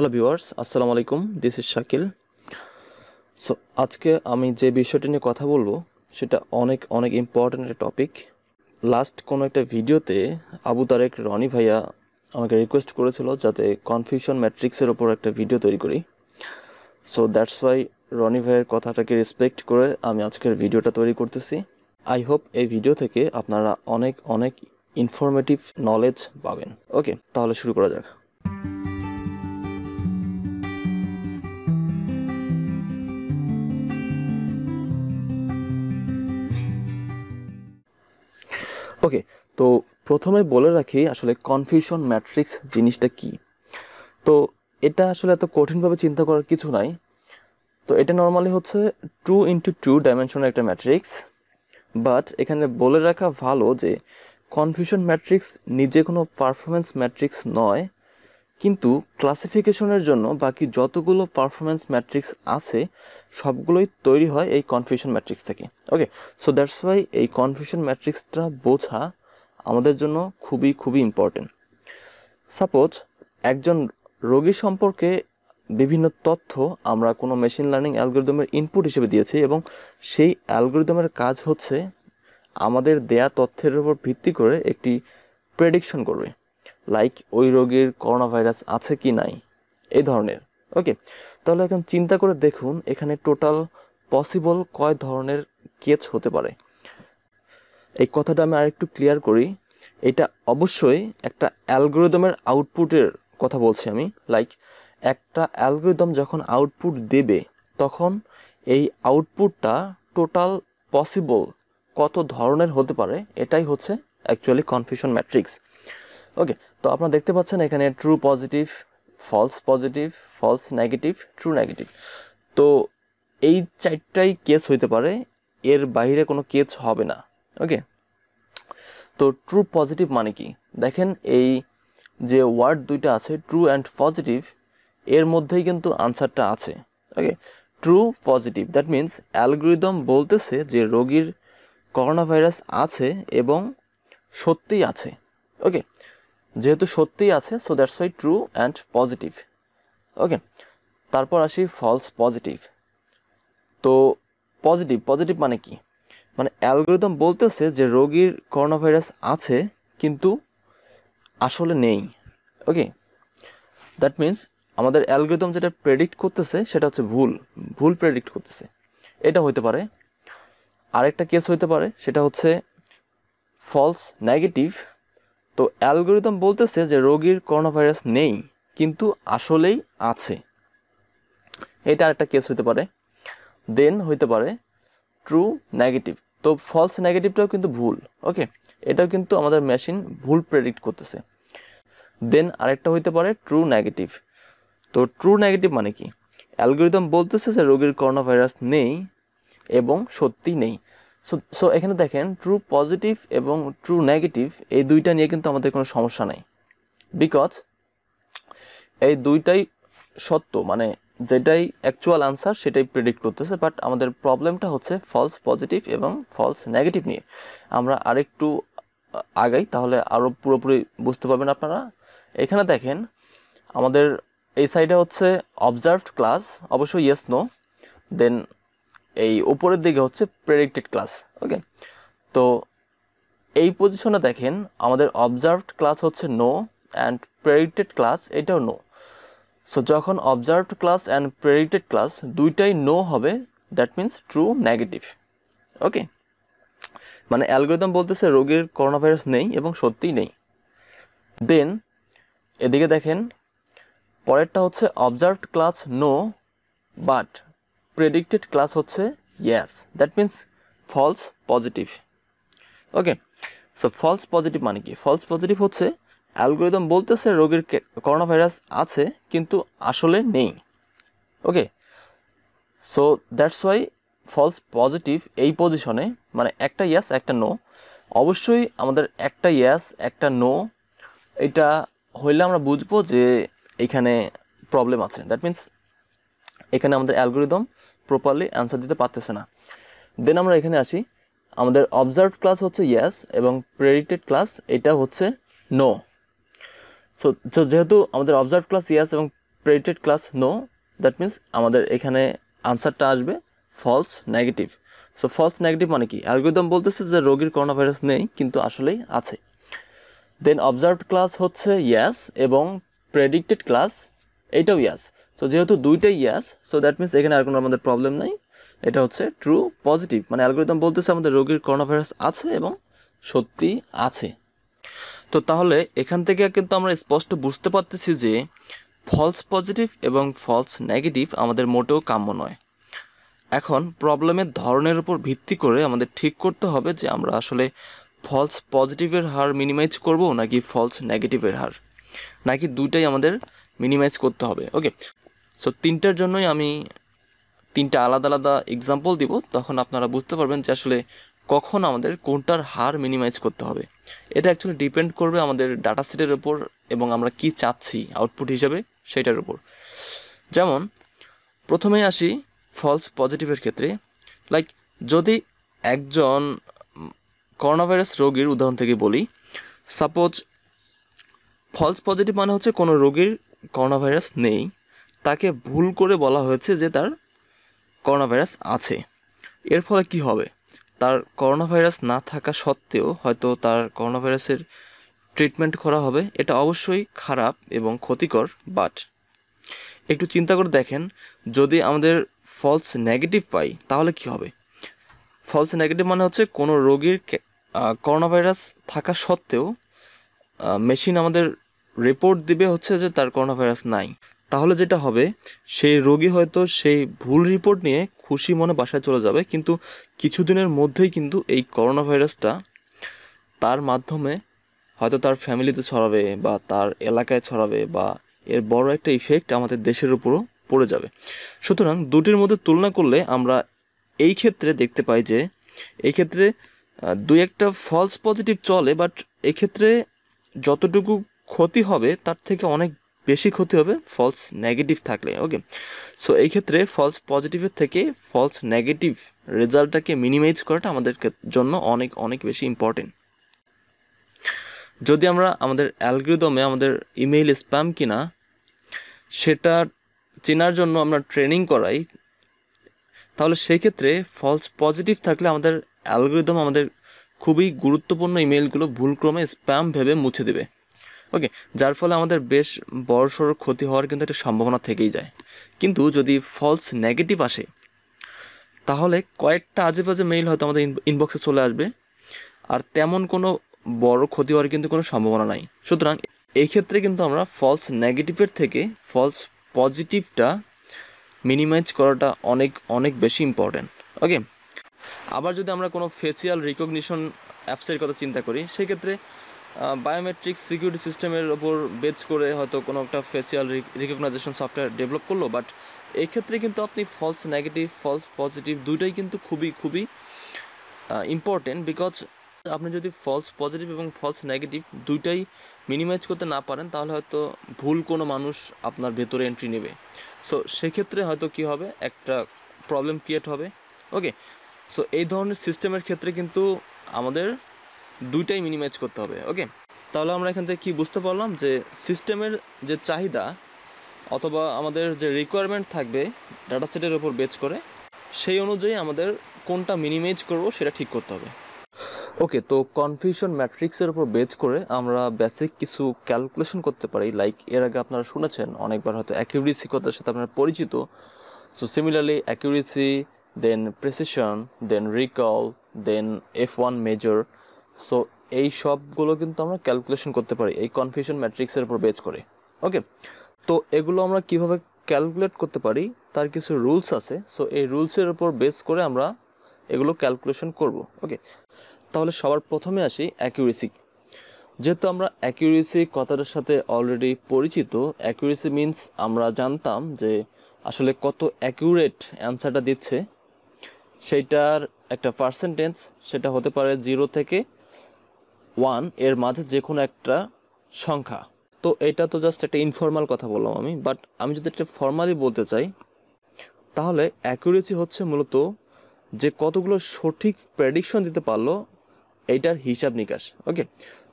hello viewers আসসালামু আলাইকুম this is Shakil so আজকে আমি যে বিষয়টি নিয়ে কথা বলবো সেটা অনেক অনেক ইম্পর্ট্যান্ট একটা টপিক লাস্ট কোনো একটা ভিডিওতে আবু তারেক রনি ভাইয়া আমাকে রিকোয়েস্ট করেছিল যাতে কনফিউশন ম্যাট্রিক্সের ওপর একটা ভিডিও তৈরি করি সো দ্যাটস ওয়াই রনি ভাইয়ের কথাটাকে রেসপেক্ট করে আমি আজকের ভিডিওটা তৈরি করতেছি আই হোপ এই ভিডিও থেকে আপনারা অনেক অনেক ইনফরমেটিভ নলেজ পাবেন ওকে তাহলে শুরু করা যাক ওকে তো প্রথমে বলে রাখি আসলে কনফিউশন ম্যাট্রিক্স জিনিসটা কি তো এটা আসলে এত কঠিনভাবে চিন্তা করার কিছু নাই তো এটা নর্মালি হচ্ছে টু ইন্টু টু ডাইমেনশনের একটা ম্যাট্রিক্স বাট এখানে বলে রাখা ভালো যে কনফিউশন ম্যাট্রিক্স নিজে কোনো পারফরমেন্স ম্যাট্রিক্স নয় কিন্তু ক্লাসিফিকেশনের জন্য বাকি যতগুলো পারফরমেন্স ম্যাট্রিক্স আছে সবগুলোই তৈরি হয় এই কনফিউশন ম্যাট্রিক্স থেকে ওকে সো দ্যাটস ওয়াই এই কনফিউশন ম্যাট্রিক্সটা বোঝা আমাদের জন্য খুবই খুবই ইম্পর্টেন্ট সাপোজ একজন রোগী সম্পর্কে বিভিন্ন তথ্য আমরা কোনো মেশিন লার্নিং অ্যালগোরিদমের ইনপুট হিসেবে দিয়েছি এবং সেই অ্যালগোরিদমের কাজ হচ্ছে আমাদের দেয়া তথ্যের উপর ভিত্তি করে একটি প্রেডিকশন করবে লাইক ওই রোগীর করোনা ভাইরাস আছে কি নাই এই ধরনের ওকে তাহলে এখন চিন্তা করে দেখুন এখানে টোটাল পসিবল কয় ধরনের কেচ হতে পারে এই কথাটা আমি আরেকটু ক্লিয়ার করি এটা অবশ্যই একটা অ্যালগোরিদমের আউটপুটের কথা বলছি আমি লাইক একটা অ্যালগোরিদম যখন আউটপুট দেবে তখন এই আউটপুটটা টোটাল পসিবল কত ধরনের হতে পারে এটাই হচ্ছে অ্যাকচুয়ালি কনফিউশন ম্যাট্রিক্স ওকে তো আপনারা দেখতে পাচ্ছেন এখানে true positive false positive false negative true negative তো এই চারটাই কেস হইতে পারে এর বাইরে কোনো কেস হবে না ওকে তো ট্রু পজিটিভ মানে কি দেখেন এই যে ওয়ার্ড দুইটা আছে ট্রু অ্যান্ড পজিটিভ এর মধ্যেই কিন্তু আনসারটা আছে okay true positive that means algorithm বলতেছে যে রোগীর করোনা ভাইরাস আছে এবং সত্যিই আছে ওকে যেহেতু সত্যিই আছে so that's why true and positive okay তারপর আসি ফলস পজিটিভ তো পজিটিভ পজিটিভ মানে কি মানে অ্যালগোরিদম বলতেছে যে রোগীর করোনা ভাইরাস আছে কিন্তু আসলে নেই ওকে দ্যাট মিন্স আমাদের অ্যালগোরিদম যেটা প্রেডিক্ট করতেছে সেটা হচ্ছে ভুল ভুল প্রেডিক্ট করতেছে এটা হইতে পারে আরেকটা কেস হতে পারে সেটা হচ্ছে ফলস নেগেটিভ তো অ্যালগোরিদম বলতেছে যে রোগীর করোনা ভাইরাস নেই কিন্তু আসলেই আছে এটা আরেকটা কেস হতে পারে দেন হইতে পারে ট্রু নেগেটিভ তো ফলস নেগেটিভটাও কিন্তু ভুল ওকে এটাও কিন্তু আমাদের মেশিন ভুল প্রেডিক্ট করতেছে দেন আরেকটা হইতে পারে ট্রু নেগেটিভ তো ট্রু নেগেটিভ মানে কি অ্যালগোরিদম বলতেছে যে রোগীর করোনা ভাইরাস নেই এবং সত্যি নেই সো সো এখানে দেখেন ট্রু পজিটিভ এবং ট্রু নেগেটিভ এই দুইটা নিয়ে কিন্তু আমাদের কোনো সমস্যা নাই বিকজ এই দুইটাই সত্য মানে যেটাই অ্যাকচুয়াল আনসার সেটাই প্রেডিক্ট করতেছে বাট আমাদের প্রবলেমটা হচ্ছে ফলস পজিটিভ এবং ফলস নেগেটিভ নিয়ে আমরা আরেকটু আগাই তাহলে আরও পুরোপুরি বুঝতে পারবেন আপনারা এখানে দেখেন আমাদের এই সাইডে হচ্ছে অবজার্ভড ক্লাস অবশ্যই ইয়েস নো দেন এই ওপরের দিকে হচ্ছে প্রেডিক্টেড ক্লাস ওকে তো এই পজিশনে দেখেন আমাদের অবজার্ভড ক্লাস হচ্ছে নো অ্যান্ড প্রেডিক্টেড ক্লাস এটাও নো সো যখন observed class and predicted class দুইটাই নো হবে that means true negative okay মানে অ্যালগোরিদম বলতেছে রোগীর করোনা ভাইরাস নেই এবং সত্যিই নেই দেন এদিকে দেখেন পরেরটা হচ্ছে observed class no but predicted class হচ্ছে yes that means false positive okay so false positive মানে কি ফলস পজিটিভ হচ্ছে অ্যালগোরিদম বলতেছে রোগীর করোনা ভাইরাস আছে কিন্তু আসলে নেই okay so that's why false positive এই পজিশনে মানে একটা ইয়াস একটা নো অবশ্যই আমাদের একটা ইয়াস একটা নো এটা হইলে আমরা বুঝবো যে এখানে প্রবলেম আছে দ্যাট মিন্স এখানে আমাদের অ্যালগোরিদম প্রপারলি অ্যান্সার দিতে পারতেছে না দেন আমরা এখানে আসি আমাদের অবজার্ভ ক্লাস হচ্ছে ইয়াস এবং প্রেডিক্টেড ক্লাস এটা হচ্ছে নো সো যেহেতু আমাদের অবজার্ভ ক্লাস ইয়াস এবং predicted class no that means আমাদের এখানে আনসারটা আসবে false negative so false negative মানে কি অ্যালগোরিদম বলতেছে যে রোগীর করোনা ভাইরাস নেই কিন্তু আসলেই আছে দেন অবজার্ভড ক্লাস হচ্ছে ইয়াস এবং প্রেডিক্টেড ক্লাস এইটাও ইয়াস সো যেহেতু দুইটাই ইয়াস সো দ্যাট মিনস এখানে আর কোনো আমাদের প্রবলেম নাই এটা হচ্ছে ট্রু পজিটিভ মানে অ্যালগোরিদম বলতেছে আমাদের রোগীর করোনা ভাইরাস আছে এবং সত্যি আছে তো তাহলে এখান থেকে কিন্তু আমরা স্পষ্ট বুঝতে পারতেছি যে ফলস পজিটিভ এবং ফলস নেগেটিভ আমাদের মোটেও কাম্য নয় এখন প্রবলেমের ধরনের উপর ভিত্তি করে আমাদের ঠিক করতে হবে যে আমরা আসলে ফলস পজিটিভের হার মিনিমাইজ করব নাকি ফলস নেগেটিভের হার নাকি দুটাই আমাদের মিনিমাইজ করতে হবে ওকে সো তিনটার জন্যই আমি তিনটা আলাদা আলাদা এক্সাম্পল দিব তখন আপনারা বুঝতে পারবেন যে আসলে কখন আমাদের কোনটার হার মিনিমাইজ করতে হবে এটা অ্যাকচুয়ালি ডিপেন্ড করবে আমাদের ডাটা সেটের ওপর এবং আমরা কি চাচ্ছি আউটপুট হিসাবে সেটার উপর যেমন প্রথমে আসি ফলস পজিটিভের ক্ষেত্রে লাইক যদি একজন করোনা ভাইরাস রোগীর উদাহরণ থেকে বলি সাপোজ ফলস পজিটিভ মানে হচ্ছে কোনো রোগীর করোনা ভাইরাস নেই তাকে ভুল করে বলা হয়েছে যে তার করোনা ভাইরাস আছে এর ফলে কি হবে তার করোনা ভাইরাস না থাকা সত্ত্বেও হয়তো তার করোনা ভাইরাসের ট্রিটমেন্ট করা হবে এটা অবশ্যই খারাপ এবং ক্ষতিকর বাট একটু চিন্তা করে দেখেন যদি আমাদের ফলস নেগেটিভ পাই তাহলে কি হবে ফলস নেগেটিভ মানে হচ্ছে কোনো রোগীর করোনা ভাইরাস থাকা সত্ত্বেও মেশিন আমাদের রিপোর্ট দিবে হচ্ছে যে তার করোনা ভাইরাস নাই তাহলে যেটা হবে সেই রোগী হয়তো সেই ভুল রিপোর্ট নিয়ে খুশি মনে বাসায় চলে যাবে কিন্তু কিছুদিনের মধ্যেই কিন্তু এই করোনা ভাইরাসটা তার মাধ্যমে হয়তো তার ফ্যামিলিতে ছড়াবে বা তার এলাকায় ছড়াবে বা এর বড় একটা ইফেক্ট আমাদের দেশের উপরও পড়ে যাবে সুতরাং দুটির মধ্যে তুলনা করলে আমরা এই ক্ষেত্রে দেখতে পাই যে এই ক্ষেত্রে দুই একটা ফলস পজিটিভ চলে বাট এক্ষেত্রে যতটুকু ক্ষতি হবে তার থেকে অনেক বেশি ক্ষতি হবে ফলস নেগেটিভ থাকলে ওকে সো এই ক্ষেত্রে ফলস পজিটিভের থেকে ফলস নেগেটিভ রেজাল্টটাকে মিনিমাইজ করাটা আমাদের জন্য অনেক অনেক বেশি ইম্পর্টেন্ট যদি আমরা আমাদের অ্যালগ্রিদমে আমাদের ইমেইল স্প্যাম কিনা সেটা চেনার জন্য আমরা ট্রেনিং করাই তাহলে সেই ক্ষেত্রে ফলস পজিটিভ থাকলে আমাদের অ্যালগ্রিদম আমাদের খুবই গুরুত্বপূর্ণ ইমেইলগুলো ভুলক্রমে স্প্যাম ভেবে মুছে দেবে ওকে যার ফলে আমাদের বেশ বড়সড় ক্ষতি হওয়ার কিন্তু একটা সম্ভাবনা থেকেই যায় কিন্তু যদি ফলস নেগেটিভ আসে তাহলে কয়েকটা আজে বাজে মেইল হয়তো আমাদের ইনবক্সে চলে আসবে আর তেমন কোনো বড় ক্ষতি হওয়ার কিন্তু কোনো সম্ভাবনা নাই সুতরাং এক্ষেত্রে কিন্তু আমরা ফলস নেগেটিভের থেকে ফলস পজিটিভটা মিনিমাইজ করাটা অনেক অনেক বেশি ইম্পর্ট্যান্ট ওকে আবার যদি আমরা কোনো ফেসিয়াল রিকগনিশন অ্যাপসের কথা চিন্তা করি সেক্ষেত্রে বায়োমেট্রিক সিকিউরিটি সিস্টেমের ওপর বেচ করে হয়তো কোনো একটা ফেসিয়াল রিকগনাইজেশন সফটওয়্যার ডেভেলপ করলো বাট এক্ষেত্রে কিন্তু আপনি ফলস নেগেটিভ ফলস পজিটিভ দুইটাই কিন্তু খুবই খুবই ইম্পর্টেন্ট বিকজ আপনি যদি ফলস পজিটিভ এবং ফলস নেগেটিভ দুইটাই মিনিমাইজ করতে না পারেন তাহলে হয়তো ভুল কোনো মানুষ আপনার ভেতরে এন্ট্রি নেবে সো সেক্ষেত্রে হয়তো কি হবে একটা প্রবলেম ক্রিয়েট হবে ওকে সো এই ধরনের সিস্টেমের ক্ষেত্রে কিন্তু আমাদের দুইটাই মিনিমাইজ করতে হবে ওকে তাহলে আমরা এখান থেকে কী বুঝতে পারলাম যে সিস্টেমের যে চাহিদা অথবা আমাদের যে রিকোয়ারমেন্ট থাকবে ডাটা সেটের ওপর বেচ করে সেই অনুযায়ী আমাদের কোনটা মিনিমাইজ করব সেটা ঠিক করতে হবে ওকে তো কনফিউশন ম্যাট্রিক্সের উপর বেচ করে আমরা বেসিক কিছু ক্যালকুলেশন করতে পারি লাইক এর আগে আপনারা শুনেছেন অনেকবার হয়তো অ্যাকিউরেসি কথার সাথে আপনারা পরিচিত so similarly accuracy then precision then recall then F one measure so এই সবগুলো কিন্তু আমরা ক্যালকুলেশন করতে পারি এই কনফিউশন ম্যাট্রিক্সের উপর বেজ করে ওকে তো এগুলো আমরা কিভাবে ক্যালকুলেট করতে পারি তার কিছু রুলস আছে সো এই রুলসের উপর বেস করে আমরা এগুলো ক্যালকুলেশন করব ওকে তাহলে সবার প্রথমে আসি অ্যাকিউরেসি যেহেতু আমরা অ্যাকিউরেসি কথাটার সাথে অলরেডি পরিচিত অ্যাকিউরেসি মিনস আমরা জানতাম যে আসলে কত অ্যাকিউরেট অ্যান্সারটা দিচ্ছে সেইটার একটা পার্সেন্টেজ সেটা হতে পারে জিরো থেকে ওয়ান এর মাঝে যে কোনো একটা সংখ্যা তো এটা তো জাস্ট একটা ইনফর্মাল কথা বললাম আমি বাট আমি যদি একটা ফর্মালি বলতে চাই তাহলে অ্যাকুরেসি হচ্ছে মূলত যে কতগুলো সঠিক প্রেডিকশন দিতে পারলো এইটার হিসাব নিকাশ ওকে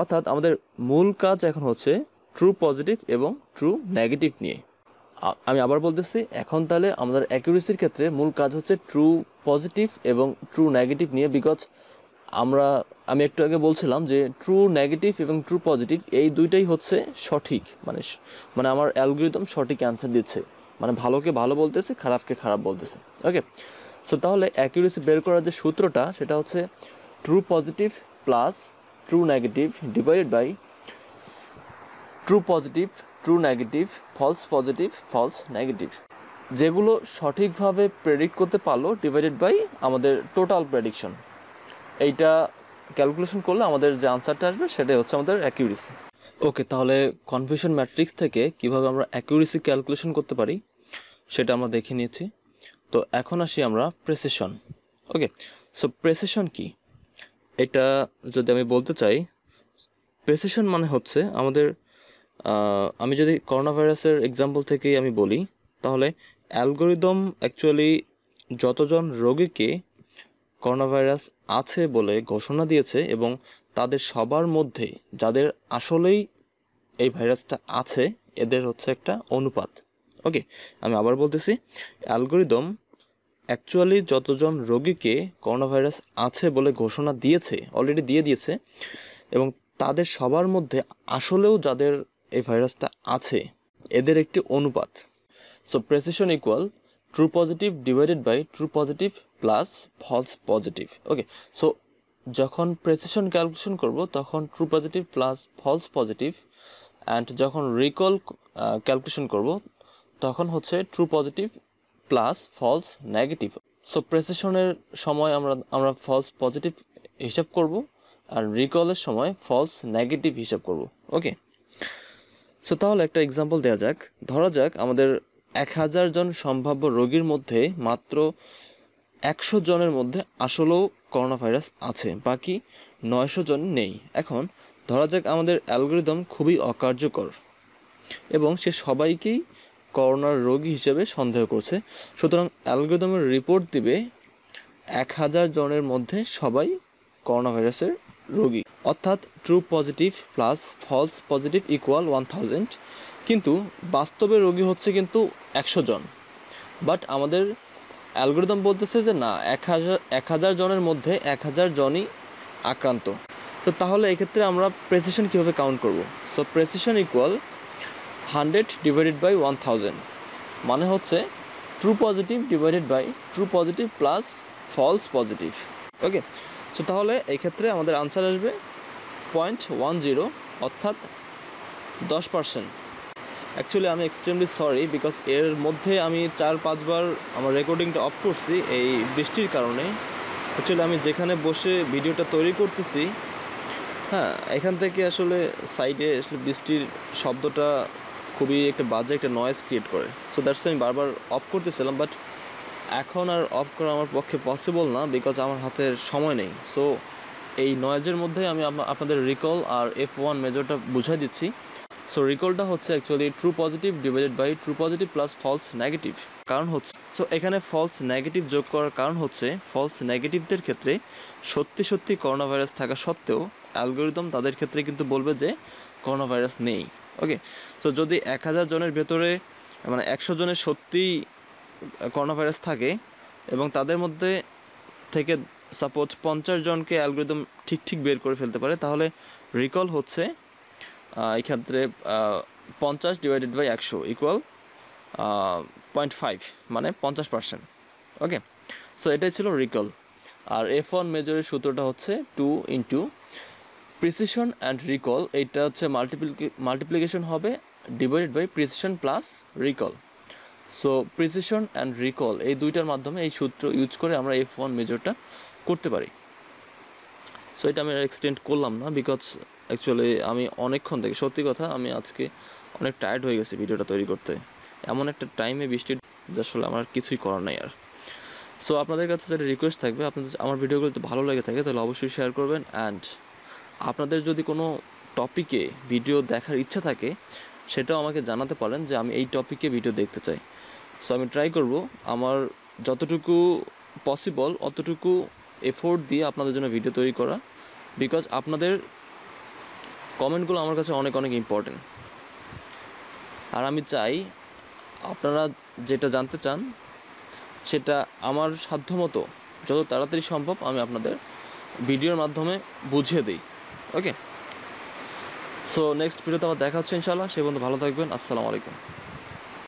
অর্থাৎ আমাদের মূল কাজ এখন হচ্ছে ট্রু পজিটিভ এবং ট্রু নেগেটিভ নিয়ে আমি আবার বলতেছি এখন তাহলে আমাদের অ্যাকুরেসির ক্ষেত্রে মূল কাজ হচ্ছে ট্রু পজিটিভ এবং ট্রু নেগেটিভ নিয়ে বিকজ আমরা আমি একটু আগে বলছিলাম যে ট্রু নেগেটিভ এবং ট্রু পজিটিভ এই দুইটাই হচ্ছে সঠিক মানে মানে আমার অ্যালগোরিদম সঠিক অ্যান্সার দিচ্ছে মানে ভালোকে ভালো বলতেছে খারাপকে খারাপ বলতেছে ওকে সো তাহলে অ্যাকিউরেসি বের করার যে সূত্রটা সেটা হচ্ছে true positive plus true negative divided by true positive true negative false positive false negative যেগুলো সঠিকভাবে প্রেডিক্ট করতে পারলো ডিভাইডেড বাই আমাদের টোটাল প্রেডিকশন এইটা ক্যালকুলেশন করলে আমাদের যে আনসারটা আসবে সেটাই হচ্ছে আমাদের অ্যাকিউরেসি ওকে তাহলে কনফিউশন ম্যাট্রিক্স থেকে কিভাবে আমরা অ্যাকিউরেসি ক্যালকুলেশন করতে পারি সেটা আমরা দেখে নিয়েছি তো এখন আসি আমরা প্রেসেশন ওকে সো প্রেসেশন কি এটা যদি আমি বলতে চাই প্রেসেশন মানে হচ্ছে আমাদের আমি যদি করোনা ভাইরাসের এক্সাম্পল থেকেই আমি বলি তাহলে অ্যালগোরিদম অ্যাকচুয়ালি যতজন রোগীকে করোনাভাইরাস আছে বলে ঘোষণা দিয়েছে এবং তাদের সবার মধ্যে যাদের আসলেই এই ভাইরাসটা আছে এদের হচ্ছে একটা অনুপাত ওকে আমি আবার বলতেছি অ্যালগোরিদম অ্যাকচুয়ালি যতজন রোগীকে করোনাভাইরাস আছে বলে ঘোষণা দিয়েছে অলরেডি দিয়ে দিয়েছে এবং তাদের সবার মধ্যে আসলেও যাদের এই ভাইরাসটা আছে এদের একটি অনুপাত so precision equal true positive divided by true positive plus false positive okay so যখন প্রেসিশন ক্যালকুলেশন করব তখন true positive plus false positive and যখন রিকল ক্যালকুলেশন করব তখন হচ্ছে true positive plus false negative so প্রেসেশনের সময় আমরা আমরা ফলস পজিটিভ হিসাব করব আর রিকলের সময় ফলস নেগেটিভ হিসাব করব ওকে সো তাহলে একটা এক্সাম্পল দেওয়া যাক ধরা যাক আমাদের এক হাজার জন সম্ভাব্য রোগীর মধ্যে মাত্র একশো জনের মধ্যে আসলেও করোনা ভাইরাস আছে বাকি নয়শো জন নেই এখন ধরা যাক আমাদের অ্যালগোরিদম খুবই অকার্যকর এবং সে সবাইকেই করোনার রোগী হিসেবে সন্দেহ করছে সুতরাং অ্যালগোরিদমের রিপোর্ট দিবে এক হাজার জনের মধ্যে সবাই করোনা ভাইরাসের রোগী অর্থাৎ true positive plus false positive equal one thousand কিন্তু বাস্তবে রোগী হচ্ছে কিন্তু একশো জন বাট আমাদের অ্যালগোরিদম বলতেছে যে না এক হাজার এক হাজার জনের মধ্যে এক হাজার জনই আক্রান্ত তো তাহলে এক্ষেত্রে আমরা প্রেসিশন কীভাবে কাউন্ট করব so precision equal hundred divided by one thousand মানে হচ্ছে true positive divided by true positive plus false positive okay so তাহলে এক্ষেত্রে আমাদের আনসার আসবে পয়েন্ট ওয়ান জিরো অর্থাৎ দশ পার্সেন্ট অ্যাকচুয়ালি আমি এক্সট্রিমলি সরি বিকজ এর মধ্যে আমি চার পাঁচবার আমার রেকর্ডিংটা অফ করছি এই বৃষ্টির কারণে অ্যাকচুয়ালি আমি যেখানে বসে ভিডিওটা তৈরি করতেছি হ্যাঁ এখান থেকে আসলে সাইডে আসলে বৃষ্টির শব্দটা খুবই একটা বাজে একটা নয়েজ ক্রিয়েট করে সো দ্যাটস আমি বারবার অফ করতেছিলাম বাট এখন আর অফ করা আমার পক্ষে পসিবল না বিকজ আমার হাতে সময় নেই সো এই নয়েজের মধ্যে আমি আপনাদের রিকল আর এফ ওয়ান মেজরটা বুঝাই দিচ্ছি সো রিকলটা হচ্ছে actually true positive divided by true positive plus false negative কারণ হচ্ছে সো এখানে ফলস নেগেটিভ যোগ করার কারণ হচ্ছে ফলস নেগেটিভদের ক্ষেত্রে সত্যি সত্যি করোনা ভাইরাস থাকা সত্ত্বেও অ্যালগোরিদম তাদের ক্ষেত্রে কিন্তু বলবে যে করোনা ভাইরাস নেই ওকে তো যদি এক হাজার জনের ভেতরে মানে একশো জনের সত্যিই করোনা ভাইরাস থাকে এবং তাদের মধ্যে থেকে সাপোজ পঞ্চাশ জনকে অ্যালগোরিদম ঠিক ঠিক বের করে ফেলতে পারে তাহলে রিকল হচ্ছে এক্ষেত্রে পঞ্চাশ ডিভাইডেড বাই একশো ইকুয়াল পয়েন্ট ফাইভ মানে পঞ্চাশ পার্সেন্ট ওকে সো এটাই ছিল রিকল আর এফ ওয়ান মেজরের সূত্রটা হচ্ছে two into precision and recall এইটা হচ্ছে মাল্টিপ্লিকে মাল্টিপ্লিকেশন হবে divided by precision plus recall so precision and recall এই দুইটার মাধ্যমে এই সূত্র ইউজ করে আমরা এফ ওয়ান মেজরটা করতে পারি সো এটা আমি আর এক্সটেন্ড করলাম না বিকজ অ্যাকচুয়ালি আমি অনেকক্ষণ থেকে সত্যি কথা আমি আজকে অনেক টায়ার্ড হয়ে গেছি ভিডিওটা তৈরি করতে এমন একটা টাইমে বৃষ্টি আসলে আমার কিছুই করার নাই আর সো আপনাদের কাছে যেটা রিকোয়েস্ট থাকবে আপনাদের আমার ভিডিওগুলো যদি ভালো লেগে থাকে তাহলে অবশ্যই শেয়ার করবেন অ্যান্ড আপনাদের যদি কোনো টপিকে ভিডিও দেখার ইচ্ছা থাকে সেটাও আমাকে জানাতে পারেন যে আমি এই টপিকে ভিডিও দেখতে চাই সো আমি ট্রাই করব আমার যতটুকু পসিবল অতটুকু এফোর্ট দিয়ে আপনাদের জন্য ভিডিও তৈরি করা বিকজ আপনাদের কমেন্টগুলো আমার কাছে অনেক অনেক ইম্পর্টেন্ট আর আমি চাই আপনারা যেটা জানতে চান সেটা আমার সাধ্যমতো যত তাড়াতাড়ি সম্ভব আমি আপনাদের ভিডিওর মাধ্যমে বুঝিয়ে দিই ওকে সো নেক্সট ভিডিওতে আবার দেখা হচ্ছে ইনশাআল্লাহ সে বন্ধু ভালো থাকবেন আসসালামু আলাইকুম